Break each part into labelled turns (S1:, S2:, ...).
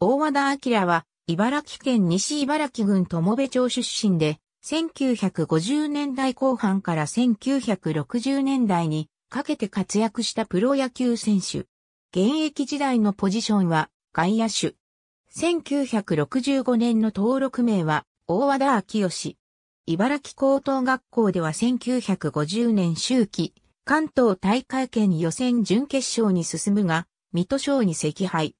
S1: 大和田明は、茨城県西茨城郡友部町出身で、1950年代後半から1960年代にかけて活躍したプロ野球選手。現役時代のポジションは外野手。1965年の登録名は大和田明義。茨城高等学校では1950年秋季、関東大会圏予選準決勝に進むが、水戸賞に惜敗。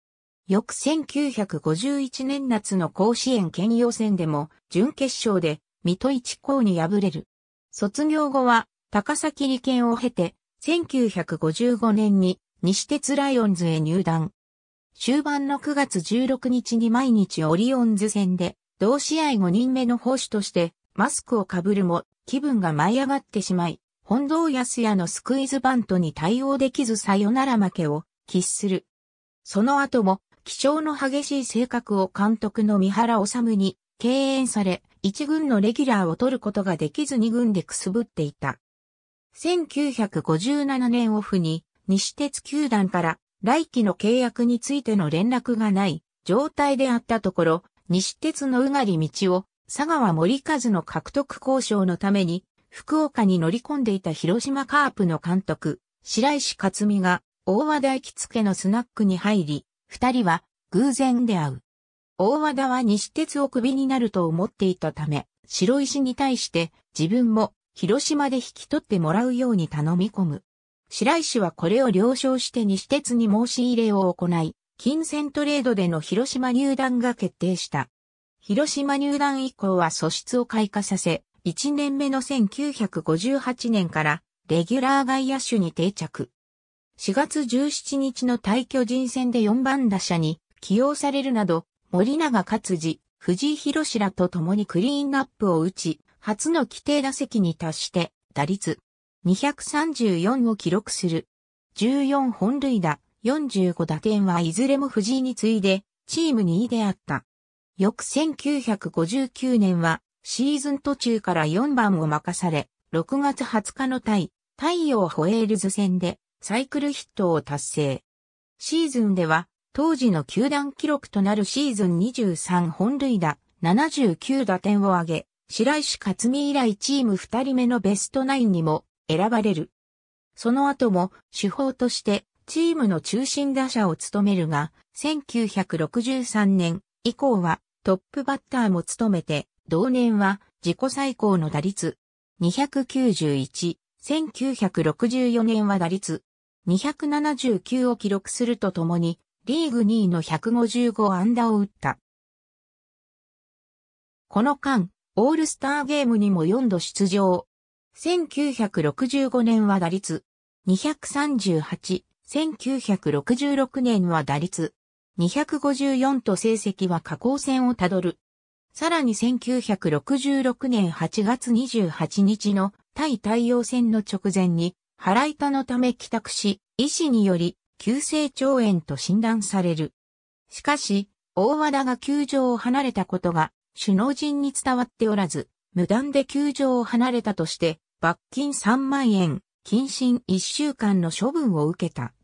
S1: 翌1951年夏の甲子園県予選でも準決勝で水戸一校に敗れる。卒業後は高崎利権を経て1955年に西鉄ライオンズへ入団。終盤の9月16日に毎日オリオンズ戦で同試合5人目の砲手としてマスクをかぶるも気分が舞い上がってしまい、本堂安也のスクイズバントに対応できずさよなら負けを喫する。その後も気象の激しい性格を監督の三原治に敬遠され、一軍のレギュラーを取ることができず二軍でくすぶっていた。1957年オフに西鉄球団から来期の契約についての連絡がない状態であったところ、西鉄のうがり道を佐川森和の獲得交渉のために福岡に乗り込んでいた広島カープの監督、白石克美が大和大吉付のスナックに入り、二人は偶然出会う。大和田は西鉄をクビになると思っていたため、白石に対して自分も広島で引き取ってもらうように頼み込む。白石はこれを了承して西鉄に申し入れを行い、金銭トレードでの広島入団が決定した。広島入団以降は素質を開花させ、1年目の1958年からレギュラー外野手に定着。4月17日の退巨人戦で4番打者に起用されるなど、森永勝治、藤井博士らと共にクリーンアップを打ち、初の規定打席に達して、打率234を記録する。14本塁打、45打点はいずれも藤井に次いで、チーム2位であった。翌1959年は、シーズン途中から4番を任され、6月20日の対、太陽ホエールズ戦で、サイクルヒットを達成。シーズンでは、当時の球団記録となるシーズン23本塁打、79打点を挙げ、白石克美以来チーム2人目のベストナインにも選ばれる。その後も手法としてチームの中心打者を務めるが、1963年以降はトップバッターも務めて、同年は自己最高の打率291、1964年は打率279を記録するとともに、リーグ2位の155安打を打った。この間、オールスターゲームにも4度出場。1965年は打率238、1966年は打率254と成績は下降線をたどる。さらに1966年8月28日の対太陽戦の直前に腹痛のため帰宅し、医師により急性腸炎と診断される。しかし、大和田が球場を離れたことが首脳陣に伝わっておらず、無断で球場を離れたとして、罰金3万円、謹慎1週間の処分を受けた。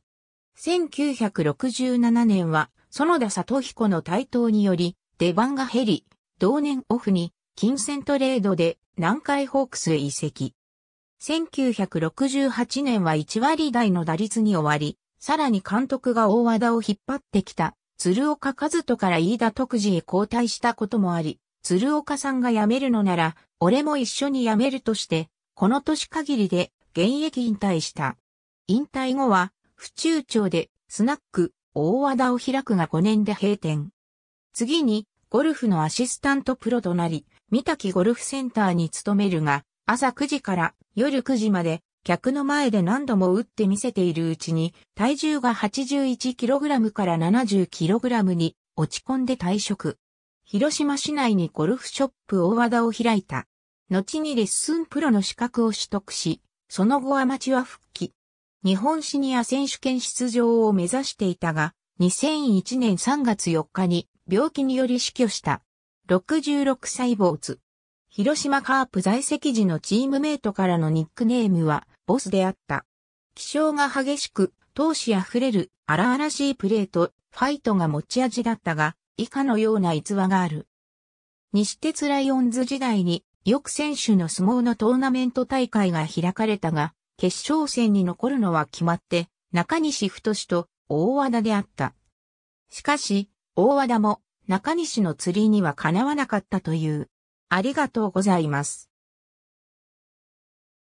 S1: 1967年は、園田里彦の台頭により、出番が減り、同年オフに、金銭トレードで南海ホークスへ移籍。1968年は1割台の打率に終わり、さらに監督が大和田を引っ張ってきた、鶴岡和人から飯田徳次へ交代したこともあり、鶴岡さんが辞めるのなら、俺も一緒に辞めるとして、この年限りで現役引退した。引退後は、府中町でスナック大和田を開くが5年で閉店。次に、ゴルフのアシスタントプロとなり、三滝ゴルフセンターに勤めるが、朝9時から夜9時まで客の前で何度も打って見せているうちに体重が 81kg から 70kg に落ち込んで退職。広島市内にゴルフショップ大和田を開いた。後にレッスンプロの資格を取得し、その後アマチュア復帰。日本シニア選手権出場を目指していたが、2001年3月4日に病気により死去した。66歳坊主。広島カープ在籍時のチームメイトからのニックネームは、ボスであった。気性が激しく、闘志あふれる荒々しいプレーとファイトが持ち味だったが、以下のような逸話がある。西鉄ライオンズ時代に、よく選手の相撲のトーナメント大会が開かれたが、決勝戦に残るのは決まって、中西太と大和田であった。しかし、大和田も中西の釣りにはかなわなかったという。ありがとうございます。